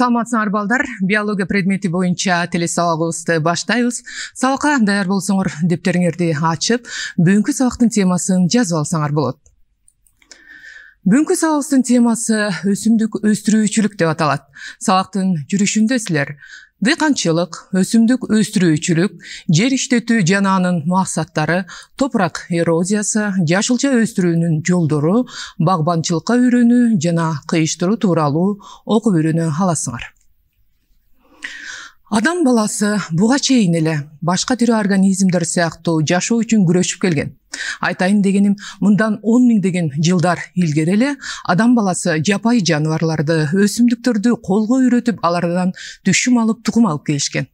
саламатсыңарбы балдар биология предмети боюнча теле сабагыбызды баштайбыз сабакка даяр болсоңор дептериңерди ачып бүгүнкү сабактын темасын жазып алсаңар болот бүгүнкү сабагыбыздын темасы өсүмдүк өстүрүүчүлүк деп аталат сабактын жүрүшүндө силер дыйканчылык өсүмдүк өстүрүүчүлүк жер иштетүү жана анын максаттары эрозиясы жашылча өстүрүүнүн жолдору багбанчылыкка үйрөнүү жана кыйыштыруу тууралуу окуп үйрөнө аласыңар адам баласы буга чейин эле башка тирүү организмдер сыяктуу жашоо үчүн күрөшүп келген айтайын дегеним мындан он деген жылдар илгери эле адам баласы жапайы жаныбарларды өсүмдүктөрдү колго үйрөтүп алардан түшүм алып тукум алып келишкен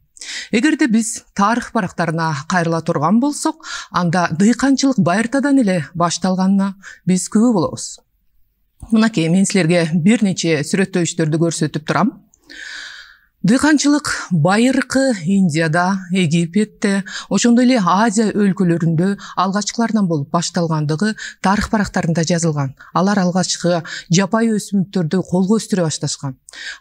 эгерде біз тарых барактарына кайрыла турган болсок анда дыйканчылык байыртадан эле башталганына биз күбө болобуз мынакей мен силерге бир нече сүрөттөйүштөрдү көрсөтүп турам дыйканчылык байыркы индияда египетте ошондой эле азия өлкөлөрүндө алгачкылардан болуп башталгандыгы тарых барактарында жазылган алар алгачкы жапайы өсүмдүктөрдү колго өстүрө башташкан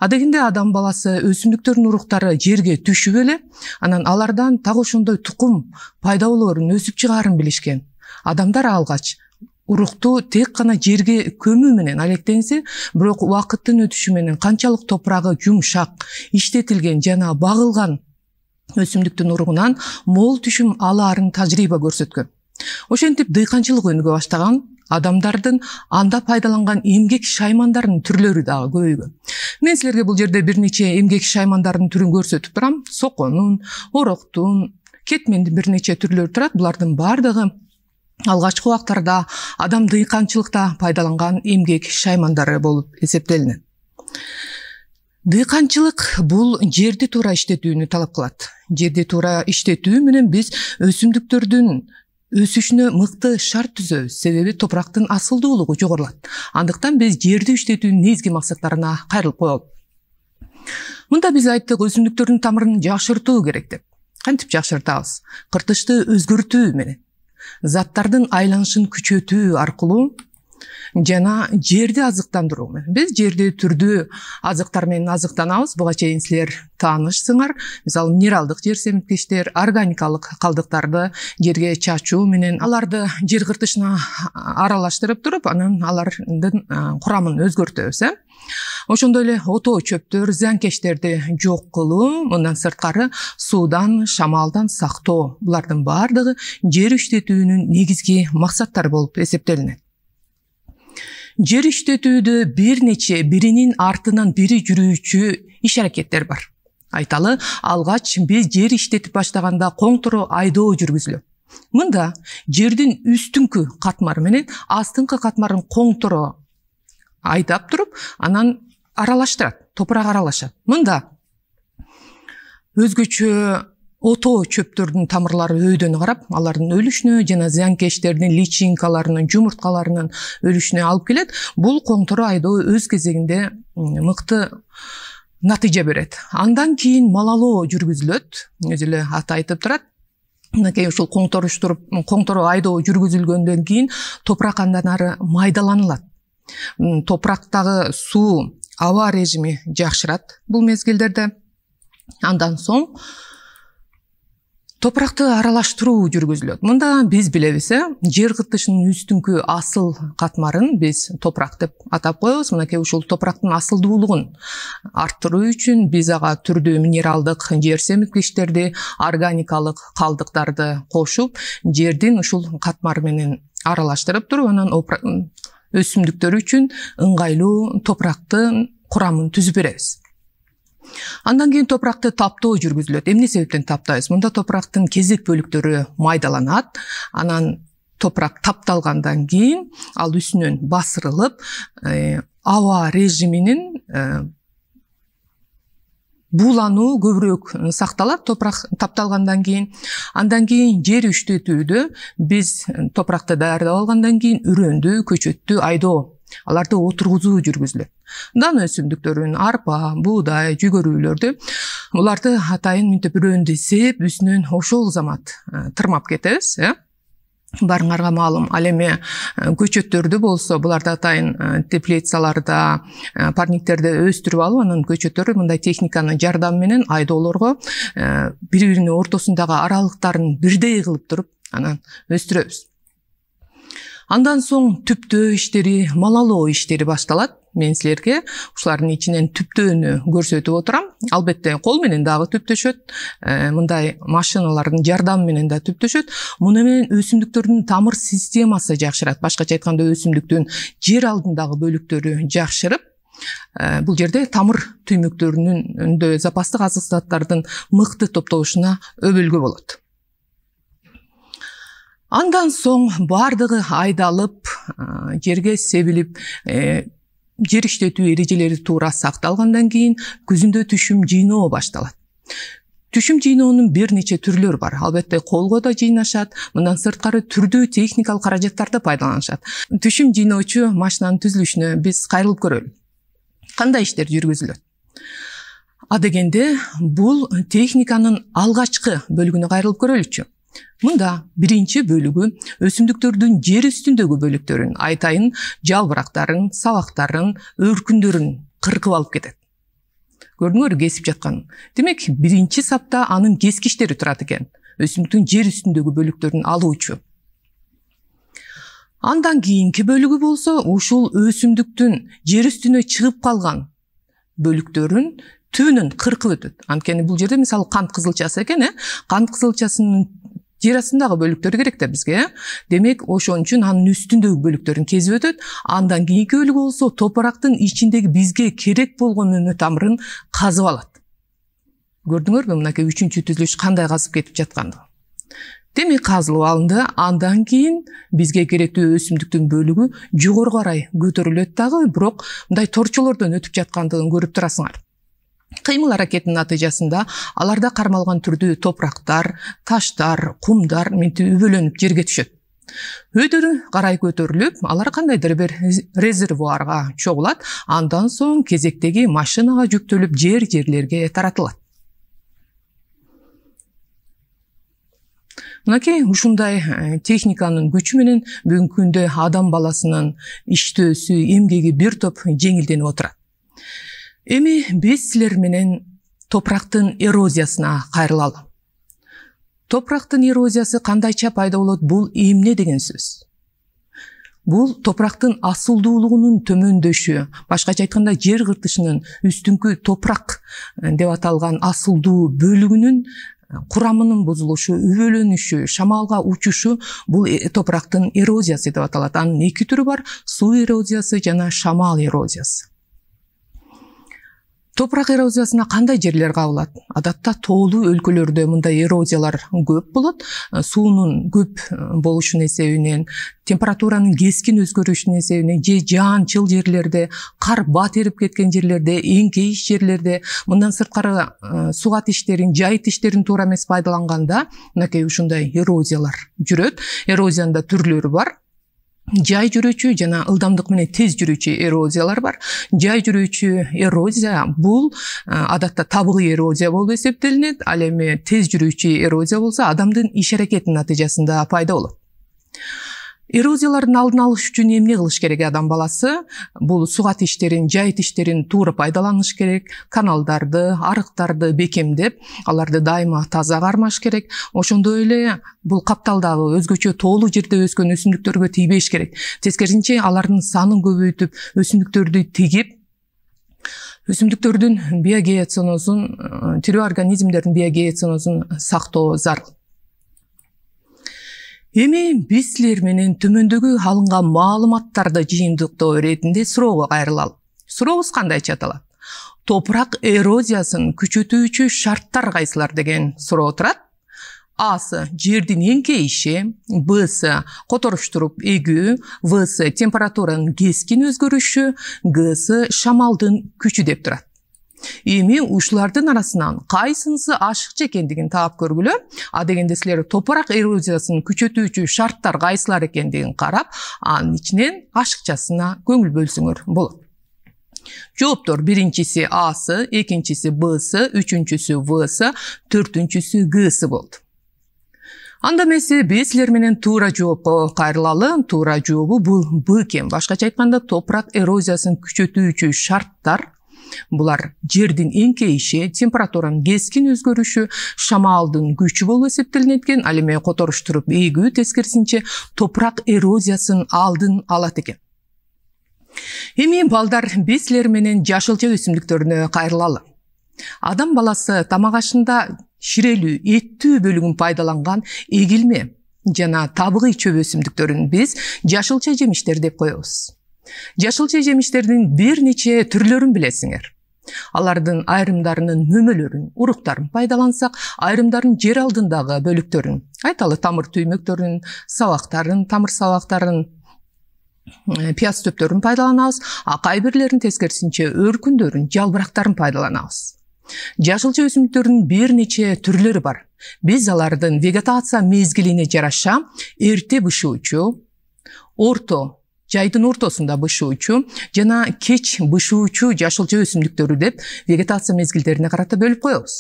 адегенде адам баласы өсүмдүктөрдүн уруктары жерге түшүп эле анан алардан так ошондой тукум пайда болоорун өсүп чыгаарын билишкен адамдар алгач урукту тек гана жерге көмүү менен алектенсе бирок убакыттын өтүшү менен канчалык топурагы жумшак иштетилген жана багылган өсүмдүктүн уругунан мол түшүм алаарын тажрыйба көрсөткөн ошентип дыйканчылык өнүгө баштаган адамдардын анда пайдаланган эмгек шаймандарынын түрлөрү дагы көбөйгөн мен силерге бул жерде бир нече эмгек шаймандарынын түрүн көрсөтүп турам соконун ороктун кетмендин бир нече түрлөрү турат булардын баардыгы алғашқы уақыттарда адам дыйқаншылықта пайдаланған емгек шаймандары болып эсептелинет дыйканчылык бул жерди туура иштетүүнү талап кылат жерди туура иштетүү менен биз өсүмдүктөрдүн өсүшүнө мыкты шарт түзөбүз себеби топурактын асылдуулугу жогорулат андыктан биз жерди иштетүүнүн негизги максаттарына кайрылып коелу мында биз айттык өсүмдүктөрдүн тамырын жакшыртуу керек деп кантип жакшыртабыз кыртышты өзгөртүү менен заттардын айланышын күчөтүү аркылуу жана жерди азыктандыруу биз жерди түрдүү азыктар менен азыктанабыз буга чейин силер таанышсыңар мисалы минералдык жер семирткичтер органикалык калдыктарды жерге чачуу менен аларды жер кыртышына аралаштырып туруп анан алардын курамын өзгөртөбүз э ошондой эле ото чөптөр зыянкечтерди жок кылуу мындан сырткары суудан шамалдан сактоо булардын баардыгы жер иштетүүнүн негизги максаттары болуп эсептелинет жер иштетүүдө бир нече биринин артынан бири жүрүүчү иш аракеттер бар айталы алгач биз жер иштетип баштаганда коң торо айдоо жүргүзүлөт мында жердин үстүңкү катмары менен астыңкы катмарын коң торо айдап туруп анан аралаштырат топурак аралашат мында өзгөчө ото чөптөрдүн тамырлары өйдөнү карап алардын өлүшүнө жана зыянкечтердин личинкаларынын жумурткаларынын өлүшүнө алып келет бул коңтору айдоо өз кезегинде мыкты натыйжа берет андан кийин малалоо жүргүзүлөт өзү эле аты айтып турат мынакей ушул коңторуштуруп коңтору айдоо жүргүзүлгөндөн кийин топурак андан ары майдаланылат топурактагы суу аба режими жакшырат бул мезгилдерде андан соң топырақты аралаштыруу жүргүзүлөт мында биз билебиз э жер кыртышынын үстүнкү асыл қатмарын биз топурак деп атап коебуз мынакей ушул топурактын асылдуулугун арттыруу үчүн биз ага түрдүү минералдык жер семирткичтерди органикалык калдыктарды кошуп жердин ушул катмары менен аралаштырып туруп анан өсүмдүктөр үчүн ыңгайлуу топурактын курамын түзүп беребиз андан кийин топуракты таптоо жүргүзүлөт эмне себептен таптайбыз мында топурактын кезек бөлүктөрү майдаланат анан топурак тапталгандан кийин ал үстүнөн басырылып э, аба режиминин э, буулануу көбүрөөк э, сакталат топурак тапталгандан кийин андан кийин жер үштөтүүдө биз топуракты даярдап алгандан кийин үрөндү көчөттү айдоо аларды отургузуу жүргүзүлөт нан өсүмдүктөрүн арпа буудай жүгөрүлөрдү буларды атайын мынтип өрөөндү сээп үстүнөн ошол замат э, тырмап кетебиз э баарыңарга маалым ал эми э, көчөттөрдү болсо буларды атайын э, теплицаларда парниктерди өстүрүп алып анан көчөттөрдү мындай техниканын жардамы менен айдоолорго бири биринин ортосундагы аралыктарын бирдей кылып туруп анан өстүрөбүз андан соң түптөө иштери малалоо иштери башталат мен силерге ушулардын ичинен түптөөнү көрсөтүп отурам албетте кол менен дагы түптөшөт э, мындай машиналардын жардамы менен да түптөшөт муну менен өсүмдүктөрдүн тамыр системасы жакшырат башкача айтканда өсүмдүктүн жер алдындагы бөлүктөрү жакшырып э, бул жерде тамыр түймөктөрүнүн запастык азык заттардын мыкты топтолушуна өбөлгө болот андан соң баардыгы айдалып э, жерге себилип э, жер иштетүү эрежелери туура сакталгандан кийин күзүндө түшүм жыйноо башталат түшүм жыйноонун бир нече түрлөрү бар албетте колго да жыйнашат мындан сырткары түрдүү техникалык каражаттарды пайдаланышат түшүм жыйноочу машинанын түзүлүшүнө биз кайрылып көрөлү кандай иштер жүргүзүлөт адегенде бул техниканын алгачкы бөлүгүнө кайрылып көрөлүчү мында биринчи бөлүгү өсүмдүктөрдүн жер үстүндөгү бөлүктөрүн айтайын жалбырактарын сабактарын өркүндөрүн кыркып алып кетет көрдүңөрбү кесип жатканын демек биринчи сапта анын кескичтери турат экен өсүмдүктүн жер үстүндөгү бөлүктөрүн алуучу андан кийинки бөлүгү болсо ушул өсүмдүктүн жер үстүнө чыгып калган бөлүктөрүн түбүнөн кыркып өтөт анткени бул жерде мисалы кант кызылчасы экен э кант кызылчасынын жер астындагы бөлүктөр керек да бизге ә? демек ошон үчүн анын үстүндөгү бөлүктөрүн кезип өтөт андан кийинки бөлүгү болсо топурактын ичиндеги бизге керек болгон өнө тамырын казып алат көрдүңөрбү мынакей үчүнчү түзүлүш кандай казып кетип жаткандыгы демек казылып алынды андан кийин бизге керектүү өсүмдүктүн бөлүгү жогору карай көтөрүлөт дагы бирок мындай торчолордон өтүп жаткандыгын көрүп турасыңар кыймыл әрекетінің нәтижесінде аларда қармалған түрдүү топырақтар, таштар құмдар мынтип үбөлөнүп жерге түшөт Өдірі қарай көтеріліп, алар кандайдыр бір резервуарға чогулат андан соң кезектегі машинаға жүктеліп жер жерлерге таратылады. мынакей ушундай ә, техниканың күчү менен бүгүнкү күндө адам баласының иштөөсү эмгеги бир топ жеңилденип отурат эми биз силер менен топурактын эрозиясына кайрылалы топурактын эрозиясы кандайча пайда болот бул эмне деген сөз бул топурактын асылдуулугунун төмөндөшү башкача айтканда жер кыртышынын үстүңкү топурак э, деп аталган асылдуу бөлүгүнүн э, курамынын бузулушу үбөлөнүшү шамалга учушу бул э, топурактын эрозиясы деп аталат анын эки түрү бар суу эрозиясы жана шамал эрозиясы топурак эрозиясына кандай жерлер кабылат адатта тоолуу өлкөлөрдө мындай эрозиялар көп болот э, суунун көп э, болушунун эсебинен температуранын кескин өзгөрүшүнүн эсебинен же жаанчыл жерлерде карба эрип кеткен жерлерде эңкейиш жерлерде мындан сырткары э, сугат иштерин жайыт иштерин туура эмес пайдаланганда мынакей ушундай эрозиялар жүрөт эрозиянын да түрлөрү бар жай жүрүүчү жана ылдамдык менен тез жүрүүчү эрозиялар бар жай жүрүүчү эрозия бул э, адатта табыгый эрозия болуп эсептелинет ал эми тез жүрүүчү эрозия болсо адамдын иш аракетинин натыйжасында пайда болот эррозиялардын алдын алыш үчүн эмне кылыш керек адам баласы бул сугат иштерин жайыт иштерин туура пайдаланыш керек каналдарды арыктарды бекемдеп аларды дайыма таза кармаш керек ошондой эле бул капталдагы өзгөчө тоолуу жерде өскөн өсүмдүктөргө тийбеш керек тескерисинче алардын санын көбөйтүп өсүмдүктөрдү тигип өсүмдүктөрдүн биогецеоун э, тирүү организмдердин биогец сактоо зарыл эми биз силер менен төмөндөгү алынган маалыматтарды жыйынтыктоо иретинде суроого кайрылалы сурообуз кандайча аталат топурак эрозиясын күчөтүүчү шарттар кайсылар деген суроо турат асы жердин эңкейиши бсы которуштуруп эгүү вс температуранын кескин өзгөрүшү гс шамалдын күчү деп турат эми ушулардын арасынан кайсынысы ашыкча экендигин таап көргүлө а дегенде силер топурак эрозиясын күчөтүүчү шарттар кайсылар экендигин карап анын ичинен ашыкчасына көңүл бөлсөңөр болот жооптор биринчиси асы экинчиси бсы үчүнчүсү всы төртүнчүсү гсы болду анда эмесе биз силер менен туура жоопко кайрылалы туура жообу бул б экен башкача айтканда топурак эрозиясын күчөтүүчү шарттар булар жердин эңкейиши температуранын кескин өзгөрүшү шамалдын күчү болуп эсептелинет экен ал эми которуштуруп ээгүү тескерисинче топурак эрозиясын алдын алат экен эми балдар биз менен жашылча өсүмдүктөрүнө кайрылалы адам баласы тамак ашында ширелүү эттүү бөлүгүн пайдаланган эгилме жана табыгый чөп өсүмдүктөрүн биз жашылча жемиштер деп коебуз жашылча жемиштердин бир нече түрлөрүн билесиңер алардын айрымдарынын мөмөлөрүн уруктарын пайдалансак айрымдарын жер алдындагы бөлүктөрүн айталы тамыр түймөктөрүн сабактарын тамыр сабактарын э, пияз төптөрүн пайдаланабыз а кай бирлерин тескерисинче өркүндөрүн жалбырактарын пайдаланабыз жашылча өсүмдүктөрдүн бир нече түрлөрү бар биз алардын вегетация мезгилине жараша эрте бышуучу орто жайдын ортосунда бышуучу жана кеч бышуучу жашылча өсүмдүктөрү деп вегетация мезгилдерине карата бөлүп коебуз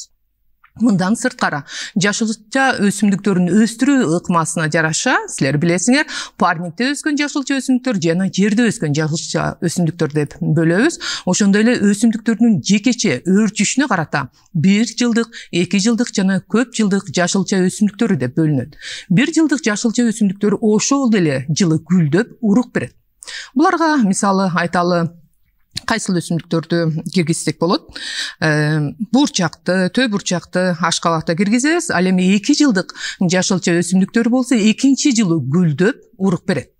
мындан сырткары жашылча өсүмдүктөрүн өстүрүү ыкмасына жараша силер билесиңер парникте өскөн жашылча өсүмдүктөр жана жерде өскөн жашылча өсүмдүктөр деп бөлөбүз ошондой эле өсүмдүктөрдүн жекече өрчүшүнө карата бир жылдык эки жылдык жана көп жылдык жашылча өсімдіктері деп бөлүнөт бир жылдык жашылча өсүмдүктөр ошол эле жылы гүлдөп урук берет буларга мисалы айталы кайсыл өсүмдүктөрдү киргизсек болот бурчакты төө бурчакты ашкабакты киргизебиз ал эми эки жылдык жашылча өсүмдүктөр болсо экинчи жылы гүлдөп урук берет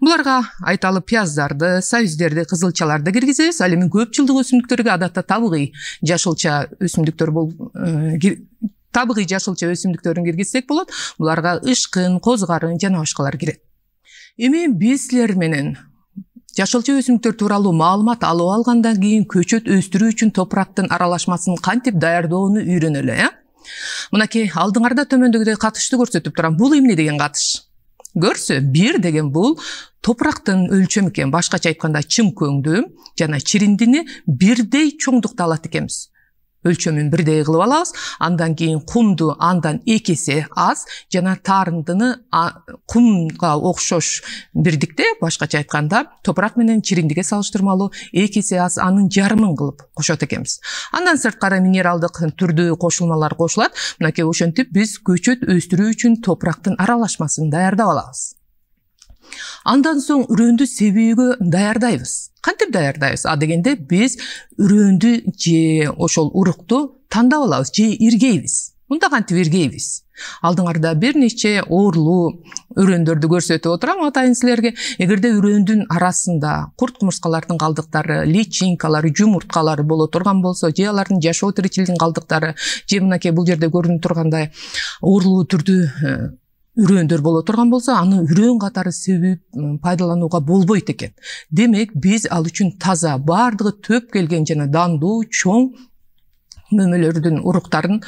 буларга айталы пияздарды сабиздерди кызылчаларды киргизебиз ал эми көп жылдык өсүмдүктөргө адатта табыгый жашылча өсүмдүктөр болуп э, табиыгый жашылча өсүмдүктөрүн киргизсек болот буларга ышкын козу карын жана башкалар кирет эми биз силер менен жашылча өсүмдүктөр тууралуу маалымат алып алгандан кийин көчөт өстүрүү үчүн топурактын аралашмасын кантип даярдоону үйрөнөлү э мынакей алдыңарда төмөндөгүдөй катышты көрсөтүп турам бул эмне деген катыш көрсө бир деген бул топурактын өлчөмү экен башкача айтканда чымкөңдү жана чириндини бирдей чоңдукта алат экенбиз өлчөмүн бирдей кылып алабыз андан кийин кунду андан эки эсе аз жана таарындыны кунга окшош бирдикте башкача айтканда топурак менен чириндиге салыштырмалуу эки эсе аз анын жарымын кылып кошот экенбиз андан сырткары минералдык түрдүү кошулмалар кошулат мынакей ошентип биз көчөт өстүрүү үчүн топурактын аралашмасын даярдап алабыз андан соң үрөндү себүүгө даярдайбыз кантип даярдайбыз а дегенде биз үрөндү же ошол урукту тандап алабыз же иргейбиз мында кантип иргейбиз алдыңарда бир нече оорулуу үрөөндөрдү көрсөтүп отурам атайын силерге эгерде үрөндүн арасында курт кумурскалардын калдыктары личинкалары жумурткалары боло турган болсо же алардын жашоо тиричилигинин калдыктары же мынакей бул жерде көрүнүп тургандай оорулуу түрдүү э, үрөндөр боло турган болсо аны үрөн катары себип пайдаланууга болбойт экен демек биз ал үчүн таза баардыгы төп келген жана дандуу чоң мөмөлөрдүн уруктарын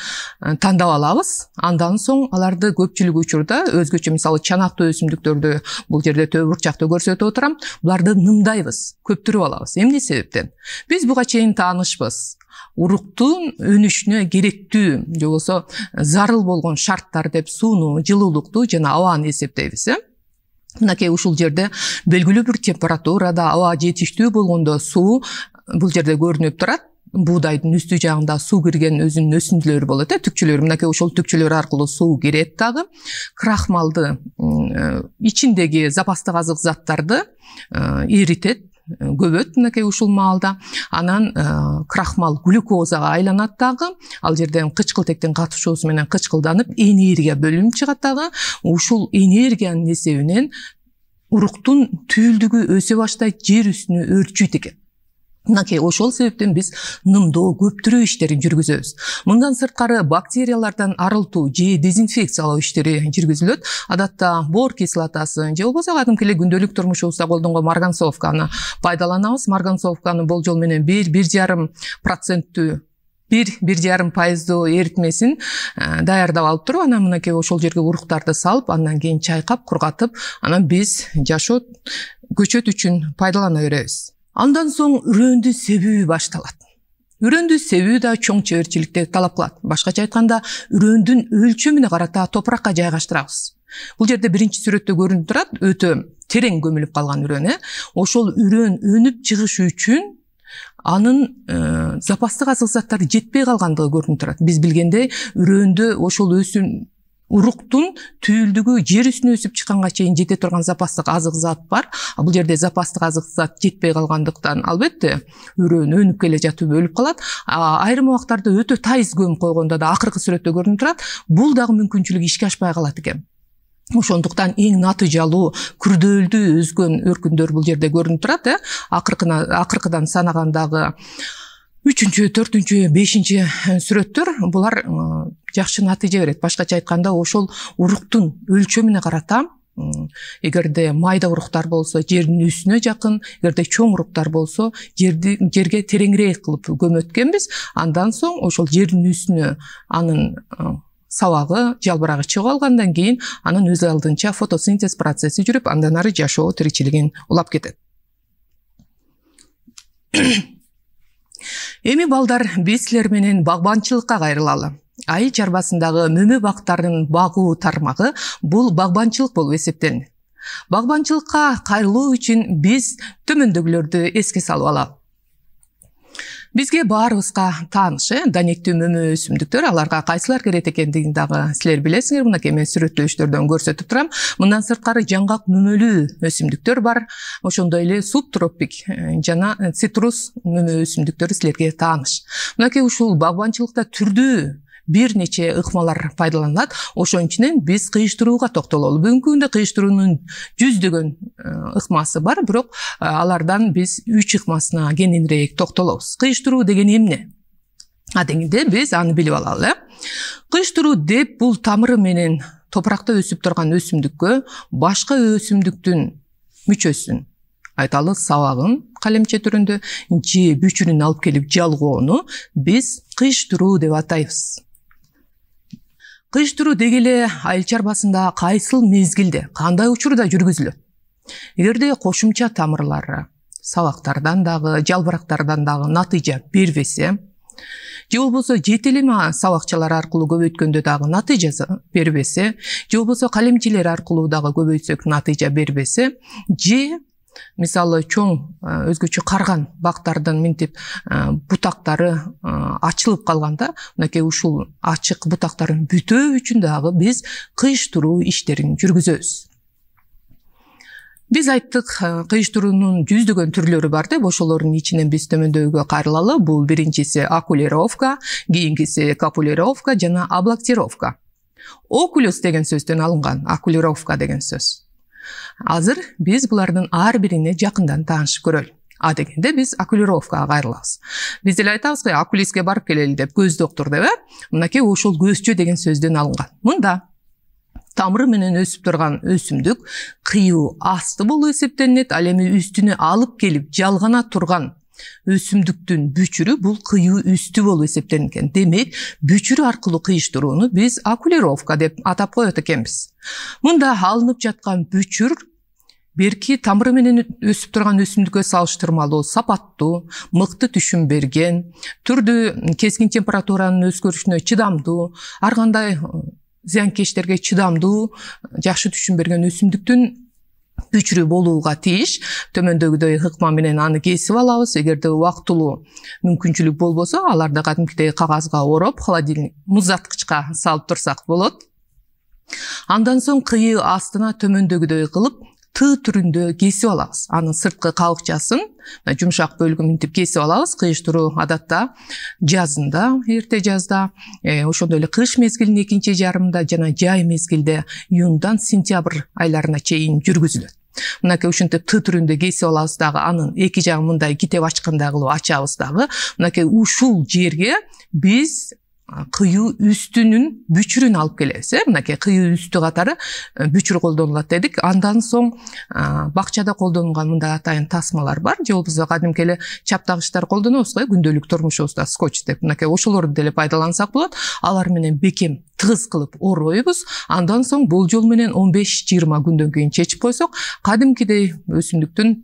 э, тандап алабыз андан соң аларды көпчүлүк учурда өзгөчө мисалы чанактуу өсүмдүктөрдү бул жерде төө бурчакты көрсөтүп отурам буларды нымдайбыз көптүрүп алабыз эмне себептен биз буга чейин таанышпыз уруктун өнүшүнө керектүү же болбосо э, зарыл болгон шарттар деп сууну жылуулукту жана абаны эсептейбиз э мынакей ушул жерде белгилүү бир температурада аба жетиштүү болгондо суу э, бул жерде көрүнүп турат буудайдын үстү жагында суу кирген өзүнүн өсүндүлөрү болот э түкчөлөрү мынакей ошол түкчөлөр аркылуу суу кирет дагы крахмалды э, ичиндеги запастык азык заттарды эритет Э, көбөт мынакей ушул маалда анан э, крахмал глюкозага айланат дагы ал жерден кычкылтектин катышуусу менен кычкылданып энергия бөлүнүп чыгат дагы ушул энергиянын эсебинен уруктун түйүлдүгү өсө баштайт жер үстүнө өрчүйт экен мынакей ошол себептен биз нымдоо көптүрүү иштерин жүргүзөбүз мындан сырткары бактериялардан арылтуу же дезинфекциялоо иштери жүргүзүлөт адатта боор кислотасын же болбосо кадимки эле күндөлүк турмушубузда колдонгон марганцовканы пайдаланабыз марганцовканы болжол менен бир бир жарым проценттүү бир бир жарым пайыздуу эритмесин э, даярдап алып туруп анан мынакей ошол жерге уруктарды салып андан кийин чайкап кургатып анан биз жашоо көчөт үчүн пайдалана беребиз андан соң үрөөндү себүү башталат үрөөндү себүү да чоң чеберчиликти талап кылат башкача айтканда үрөөндүн өлчөмүнө карата топуракка жайгаштырабыз бул жерде биринчи сүрөттө көрүнүп турат өтө терең көмүлүп калган үрөөн э ошол үрөөн өнүп чыгышы үчүн анын э, запастык азык заттары жетпей калгандыгы көрүнүп турат биз билгендей үрөөндө ошол өсүм уруктун түйүлдүгү жер үстүнө өсүп чыкканга чейин жете турган запастык азык зат бар бул жерде запастык азык зат жетпей калгандыктан албетте өрөөн өнүп келе жатып өлүп калат айрым убактарда өтө таз көмүп койгондо да акыркы сүрөттө көрүнүп турат бул дагы мүмкүнчүлүк ишке ашпай калат экен ошондуктан эң натыйжалуу күрдөлдүү өскөн өркүндөр бул жерде көрүнүп турат э акыркы акыркыдан санагандагы үчүнчү төртүнчү бешинчи сүрөттөр булар жакшы натыйжа берет башкача айтканда ошол уруктун өлчөмүнө карата эгерде майда уруктар болсо жердин үстүнө жакын эгерде чоң уруктар болсо жерди жерге тереңирээк кылып көмөткөнбүз андан соң ошол жердин үстүнө анын сабагы жалбырагы чыгып алгандан кийин анын өз алдынча фотосинтез процесси жүрүп андан ары жашоо тиричилигин улап кетет эми балдар бесилер менен багбанчылыкка кайрылалы айыл чарбасындагы мөмө бактарын багуу тармагы бул багбанчылык болуп эсептелинет багбанчылыкка кайрылуу үчүн биз төмөндөгүлөрдү эске салып алалы бизге баарыбызга тааныш э данектүү мөмө өсүмдүктөр аларга кайсылар керек экендигин дагы силер билесиңер мынакей мен сүрөттөштөрдөн көрсөтүп турам мындан сырткары жаңгак мөмөлүү өсүмдүктөр бар ошондой эле субтропик э, жана э, цитрус мөмө өсүмдүктөрү силерге тааныш мынакей ушул багбанчылыкта түрдүү бир нече ыкмалар пайдаланылат ошонун ичинен биз кыйыштырууга токтололу бүгүнкү күндө кыйыштыруунун жүздөгөн э, ыкмасы бар бирок э, алардан биз үч ыкмасына кененирээк токтолобуз кыйыштыруу деген эмне адегенде биз аны билип алалы э кыйыштыруу деп бул тамыры менен топуракта өсүп турган өсүмдүккө башка өсүмдүктүн мүчөсүн айталы сабагын калемче түрүндө же бүчүрүн алып келип жалгоону биз кыйыштыруу деп атайбыз кыйыш түрү деги эле айыл чарбасында кайсыл мезгилде кандай учурда жүргүзүлөт эгерде кошумча тамырлары сабактардан дагы жалбырактардан дагы натыйжа бербесе же болбосо жетелем сабакчалар аркылуу көбөйткөндө дагы натыйжасы бербесе же болбосо калемчилер аркылуу дагы көбөйтсөк натыйжа бербесе же мисалы чоң э, өзгөчө карган бактардын минтип э, бутактары э, ачылып калганда мынакей ушул ачык бутактарын бүтөө үчүн дагы биз кыйыштыруу иштерин жүргүзөбүз биз айттык кыйыштыруунун жүздөгөн түрлөрү бар деп ошолордун ичинен биз төмөндөгүгө кайрылалы бул биринчиси окулировка кийинкиси капулировка жана облактировка окулюс деген сөздөн алынган окулировка деген сөз азыр биз булардын ар бирине жакындан таанышып көрөлү а дегенде биз окулировкага кайрылабыз биз деле айтабыз го окулистке барып келели деп көз доктур деп э мынакей ошол көзчө деген сөздөн алынган мында тамыры менен өсүп турган өсүмдүк кыюу асты болуп эсептелинет ал эми үстүнө алып келип жалгана турган өсүмдүктүн бүчүрү бул кыюу үстү болуп эсептелинген демек бүчүр аркылуу кыйыштырууну биз акулировка деп атап коет экенбиз мында алынып жаткан бүчүр берки тамыры менен өсүп турган өсүмдүккө салыштырмалуу сапаттуу мыкты түшүм берген түрдүү кескин температуранын өзгөрүшүнө чыдамдуу ар кандай зыянкечтерге чыдамдуу жакшы түшүм берген өсүмдүктүн өчүрүү болууга тийиш төмөндөгүдөй ыкма менен аны кесип алабыз эгерде убактылуу мүмкүнчүлүк болбосо аларды кадимкидей кагазга ороп холодильник муздаткычка салып турсак болот андан соң кыйы астына төмөндөгүдөй кылып т түрүндө кесип алабыз анын сырткы кабыкчасын жумшак бөлүгүн мынтип кесип алабыз кыйыштыруу адатта жазында эрте жазда э, ошондой эле кыш мезгилинин экинчи жарымында жана жай мезгилде июндан сентябрь айларына чейин жүргүзүлөт мынакей ушинтип т түрүндө кесип алабыз дагы анын эки жагын мындай китеп ачкандай кылып ачабыз дагы мынакей ушул жерге биз кыюу үстүнүн бүчүрүн алып келебиз э мынакей кыюу үстү катары э, бүчүр колдонулат дедик андан соң бакчада колдонулган мындай атайын тасмалар бар же болбосо кадимки эле чаптагычтар колдонобуз го э? күндөлүк турмушубузда скотч деп мынакей ошолорду деле пайдалансак болот алар менен бекем тыгыз кылып оройбуз андан соң болжол менен он беш жыйырма күндөн кийин чечип койсок кадимкидей өсүмдүктүн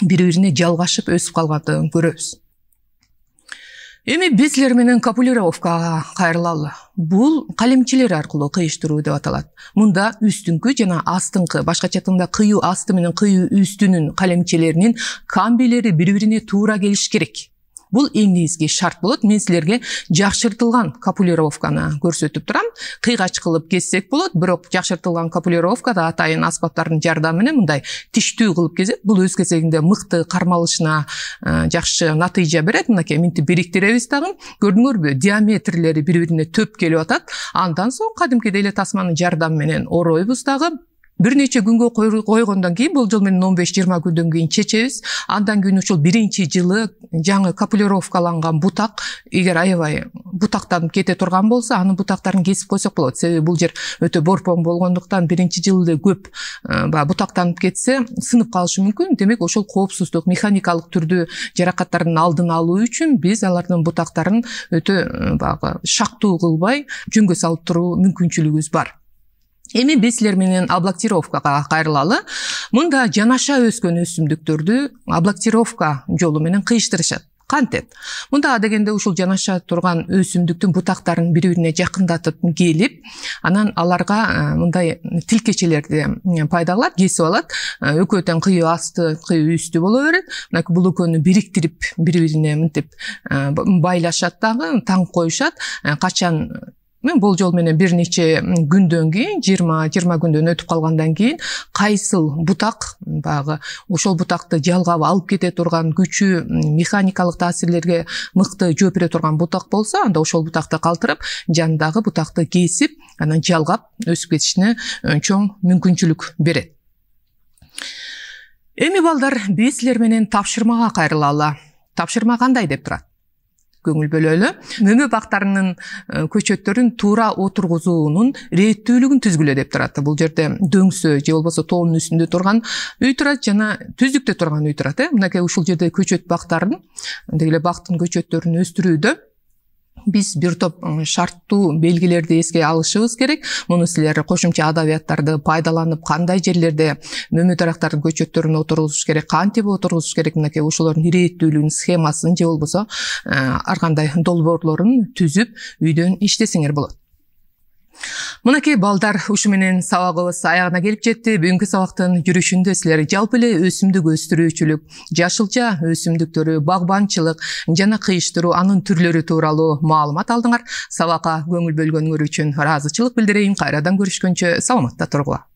бири бирине жалгашып өсүп калгандыгын көрөбүз эми бетлер менен копулировкага кайрылалы бул калемчелер аркылуу кыйыштыруу деп аталат мында үстүңкү жана астыңкы башкача айтканда кыюу асты менен кыюу үстүнүн калемчелеринин камбилери бири бирине туура келиш керек бұл ең шарт болады мен сіздерге жақшыртылған капулировканы көрсетіп тұрам. қиғач қылып кессек болады бірақ жақшыртылған капулировкада атайын аспаптардың жардамымен мындай тиштүү кылып кезек бұл өз кезегінде мыкты кармалышына ә, жақсы натыйжа береді мынакей минтип бириктиребиз дагы көрдүңөрбү диаметрлери бири бирине төп келип атат андан соң кадимкидей эле тасманын жардамы менен оройбуз бир нече күнгө койгондон кийин болжол менен он беш жыйырма күндөн кийин чечебиз андан кийин ушул биринчи жылы жаңы капулировкаланган бутак эгер аябай бутактанып кете турган болсо анын бутактарын кесип койсок болот себеби бул жер өтө борпоң болгондуктан биринчи жылы эле көп э, баягы бутактанып кетсе сынып калышы мүмкүн демек ошол коопсуздук механикалык түрдө жаракаттардын алдын алуу үчүн биз алардын бутактарын өтө э, баягы шактуу кылбай жөнгө салып туруу мүмкүнчүлүгүбүз бар эми бесилер менен облактировкага кайрылалы мында жанаша өскөн өсүмдүктөрдү облактировка жолу менен кыйыштырышат кантип мында адегенде ушул жанаша турган өсүмдүктүн бутактарын бири бирине жакындатып келип анан аларга э, мындай тилкечелерди кылат э, кесип алат э, экөө тең кыюу асты кыюу үстү боло берет мына бул экөөнү бириктирип бири бирине мынтип байлашат дагы таңып коюшат качан бул жол менен бир нече күндөн кийин жыйырма жыйырма күндөн өтүп калгандан кийин кайсыл бутак баягы ошол бутакты жалгап алып кете турган күчү механикалык таасирлерге мыкты бере турган бутак болсо анда ошол бутакты калтырып жанындагы бутакты кесип анан жалгап өсүп кетишине чоң мүмкүнчүлүк берет эми балдар биз силер менен тапшырмага кайрылалы тапшырма кандай деп турат көңүл бөлөлү мөмө бактарынын э, көчөттөрүн туура отургузуунун рээттүүлүгүн түзгүлө деп турат бул жерде дөңсө же болбосо тоонун үстүндө турган үй турат жана түздүктө турган үй турат э мынакей ушул жерде көчөт бактарын деги эле бактын көчөттөрүн өстүрүүдө биз бир топ шарттуу белгилерди эске алышыбыз керек муну силер кошумча адабияттарды пайдаланып кандай жерлерде мөмө дарактардын көчөттөрүн отургузуш керек кантип отургузуш керек мынакей ошолордун ирээттүүлүгүн схемасын же болбосо ар кандай долбоорлорун түзүп үйдөн иштесеңер болот мынакей балдар ушу менен сабагыбыз аягына келип жетти бүгүнкү сабактын жүрүшүндө силер жалпы эле өсүмдүк өстүрүүчүлүк жашылча өсүмдүктөрү багбанчылык жана кыйыштыруу анын түрлөрү тууралуу маалымат алдыңар сабакка көңүл бөлгөнүңөр үчүн ыраазычылык билдирейин кайрадан көрүшкөнчө саламатта тургула